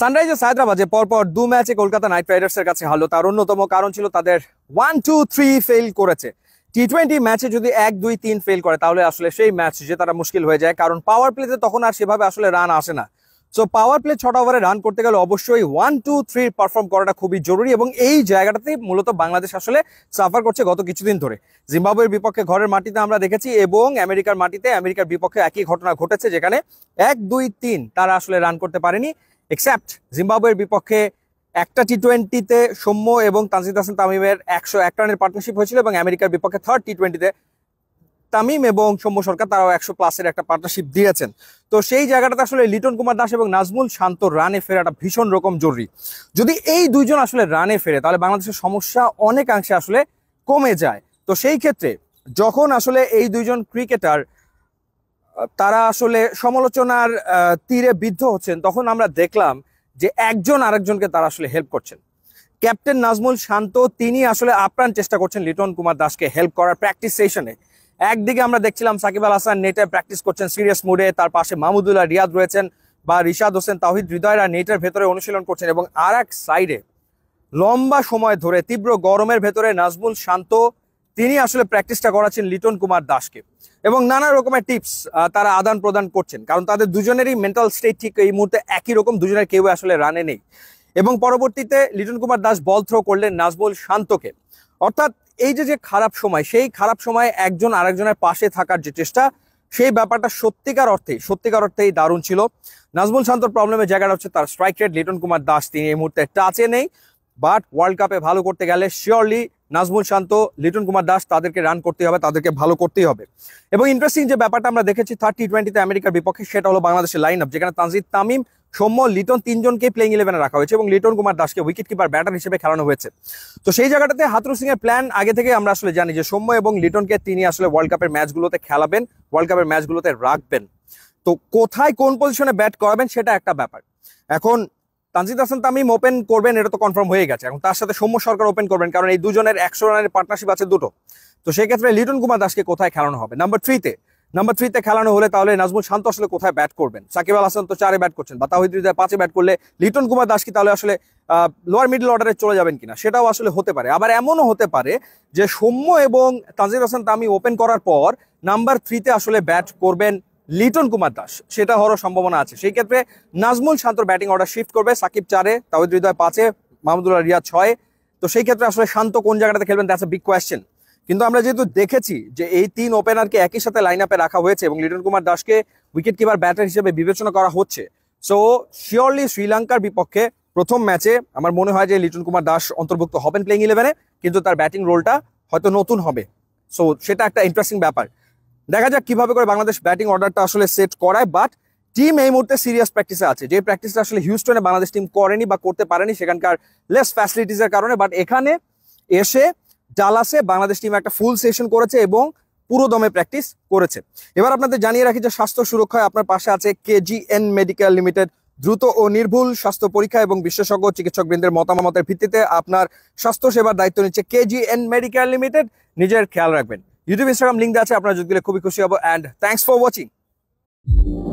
Sunrisers হায়দ্রাবাদে পরপর দু ম্যাচে কলকাতা নাইট রাইডার্সের কাছে হারলো তার অন্যতম কারণ ছিল তাদের ওয়ান টু থ্রি ফেল করেছে টি টোয়েন্টি ম্যাচে যদি এক দুই তিন ফেল করে তাহলে আসলে সেই ম্যাচ তারা মুশকিল হয়ে যায় কারণ পাওয়ার প্লেতে তখন আর সেভাবে আসলে রান আসে না সো পাওয়ার প্লে ছটা ওভারে রান করতে গেলে অবশ্যই ওয়ান টু থ্রি পারফর্ম করাটা খুবই জরুরি এবং এই জায়গাটাতে মূলত বাংলাদেশ আসলে সাফার করছে গত কিছুদিন ধরে জিম্বাবুয়ের বিপক্ষে ঘরের মাটিতে আমরা দেখেছি এবং আমেরিকার মাটিতে আমেরিকার বিপক্ষে একই ঘটনা ঘটেছে যেখানে এক দুই তিন তারা আসলে রান করতে পারেনি এক্সেপ্ট জিম্বাবুয়ের বিপক্ষে একটা টি টোয়েন্টিতে সৌম্য এবং তানজিদ হাসান তামিমের একশো এক রানের পার্টনারশিপ হয়েছিল এবং আমেরিকার বিপক্ষে থার্ড টি টোয়েন্টিতে তামিম এবং সৌম্য সরকার তারাও একশো প্লাসের একটা পার্টনারশিপ দিয়েছেন তো সেই জায়গাটাতে আসলে লিটন কুমার দাস এবং নাজমুল শান্ত রানে ফেরাটা ভীষণ রকম জরুরি যদি এই দুইজন আসলে রানে ফেরে তাহলে বাংলাদেশের সমস্যা অনেকাংশে আসলে কমে যায় তো সেই ক্ষেত্রে যখন আসলে এই দুইজন ক্রিকেটার তারা আসলে সমালোচনার তীরে বিদ্ধ হচ্ছেন তখন আমরা দেখলাম যে একজন আরেকজনকে তারা আসলে হেল্প করছেন ক্যাপ্টেন নাজমুল শান্ত তিনি আসলে আপ্রাণ চেষ্টা করছেন লিটন কুমার দাসকে হেল্প করার প্র্যাকটিস সেশনে একদিকে আমরা দেখছিলাম সাকিব আল হাসান নেটে প্র্যাকটিস করছেন সিরিয়াস মুডে তার পাশে মাহমুদুল্লাহ রিয়াদ রয়েছেন বা রিশাদ হোসেন তাহিদ হৃদয়রা নেটের ভেতরে অনুশীলন করছেন এবং আর এক সাইডে লম্বা সময় ধরে তীব্র গরমের ভেতরে নাজমুল শান্ত তিনি আসলে প্র্যাকটিসটা করাচ্ছেন লিটন কুমার দাসকে এবং নানা রকমের টিপস তারা আদান প্রদান করছেন কারণ তাদের দুজনেরই মেন্টাল স্টেট ঠিক এই মুহূর্তে একই রকম দুজনের কেউ আসলে রানে নেই এবং পরবর্তীতে লিটন কুমার দাস বল থ্রো করলেন নাজবুল শান্তকে অর্থাৎ এই যে যে খারাপ সময় সেই খারাপ সময়ে একজন আরেকজনের পাশে থাকার যে চেষ্টা সেই ব্যাপারটা সত্যিকার অর্থে সত্যিকার অর্থেই দারুণ ছিল নাজমুল শান্তর প্রবলেমের জায়গাটা হচ্ছে তার স্ট্রাইক রেট লিটন কুমার দাস তিনি এই মুহূর্তে টাচে নেই বাট ওয়ার্ল্ড কাপে ভালো করতে গেলে শিওরলি নাজমুল শান্ত লিটন কুমার দাস তাদেরকে রান করতেই হবে তাদেরকে ভালো করতেই হবে এবং ইন্টারেস্টিং যে ব্যাপারটা আমরা দেখেছি থার্ড টি টোয়েন্টিতে আমেরিকার বিপক্ষে সেটা হলো বাংলাদেশের লাইন আপ যেখানে তানজিদ তামিম সৌম্য লিটন তিনজনকে প্লেইং ইলেভেনে রাখা হয়েছে এবং লিটন কুমার দাসকে উইকেট কিপার ব্যাটার হিসেবে খেলানো হয়েছে তো সেই জায়গাটাতে হাতরু সিং এর প্ল্যান আগে থেকে আমরা আসলে জানি যে সৌম্য এবং লিটনকে তিনি আসলে ওয়ার্ল্ড কাপের ম্যাচগুলোতে খেলাবেন ওয়ার্ল্ড কাপের ম্যাচগুলোতে রাখবেন তো কোথায় কোন পজিশনে ব্যাট করাবেন সেটা একটা ব্যাপার এখন তানজিদ হাসান তামিম ওপেন করবেন এটা তো কনফার্ম হয়ে গেছে এখন তার সাথে সৌম্য সরকার ওপেন করবেন কারণ এই দুজনের একশো রানের পার্টনারশিপ আছে দুটো তো সেক্ষেত্রে লিটন কুমার দাসকে কোথায় খেলানো হবে নাম্বার থ্রিতে নাম্বার থ্রিতে খেলানো হলে তাহলে নাজমুল শান্ত আসলে কোথায় ব্যাট করবেন সাকিব আল হাসান তো চারে ব্যাট করছেন বা তাহিদ পাঁচে ব্যাট করলে লিটন কুমার দাস কি তাহলে আসলে লোয়ার মিডল অর্ডারে চলে যাবেন কিনা সেটাও আসলে হতে পারে আবার এমনও হতে পারে যে সৌম্য এবং তানজিদ হাসান তামি ওপেন করার পর নাম্বার থ্রিতে আসলে ব্যাট করবেন লিটন কুমার দাস সেটা হওয়ার সম্ভাবনা আছে সেই ক্ষেত্রে নাজমুল শান্তর ব্যাটিং অর্ডার শিফট করবে সাকিব চারে তাহিদ হৃদয় পাঁচে মাহমুদুল্লাহ রিয়া ছয় তো সেই ক্ষেত্রে আসলে শান্ত কোন জায়গাটাতে খেলবেন দ্যাটস এ বিগ কোয়েশ্চেন কিন্তু আমরা যেহেতু দেখেছি যে এই তিন ওপেনারকে একই সাথে লাইন আপে রাখা হয়েছে এবং লিটন কুমার দাসকে উইকেট কিপার ব্যাটার হিসেবে বিবেচনা করা হচ্ছে সো শিওরলি শ্রীলঙ্কার বিপক্ষে প্রথম ম্যাচে আমার মনে হয় যে লিটন কুমার দাস অন্তর্ভুক্ত হবেন প্লেইং ইলেভেনে কিন্তু তার ব্যাটিং রোলটা হয়তো নতুন হবে সো সেটা একটা ইন্টারেস্টিং ব্যাপার দেখা যাক কিভাবে করে বাংলাদেশ ব্যাটিং অর্ডারটা আসলে সেট করায় বাট টিম এই মুহূর্তে সিরিয়াস প্র্যাকটিসে আছে যে প্র্যাকটিসটা আসলে হিউস্টনে বাংলাদেশ টিম করেনি বা করতে পারেনি সেখানকার লেস ফ্যাসিলিটিসের কারণে বাট এখানে এসে ডালাসে বাংলাদেশ টিম একটা ফুল সেশন করেছে এবং পুরোদমে প্র্যাকটিস করেছে এবার আপনাদের জানিয়ে রাখি যে স্বাস্থ্য সুরক্ষায় আপনার পাশে আছে কেজিএন মেডিকেল লিমিটেড দ্রুত ও নির্ভুল স্বাস্থ্য পরীক্ষা এবং বিশেষজ্ঞ চিকিৎসকবৃন্দের মতামতের ভিত্তিতে আপনার স্বাস্থ্য সেবার দায়িত্ব নিচ্ছে কেজিএন মেডিকেল লিমিটেড নিজের খেয়াল রাখবেন ইউটিউব ইনস্টাগ্রাম লিঙ্ক আছে আপনারা যদি দিলে খুবই খুশি হবো অ্যান্ড থ্যাংকস ফর ওয়াচিং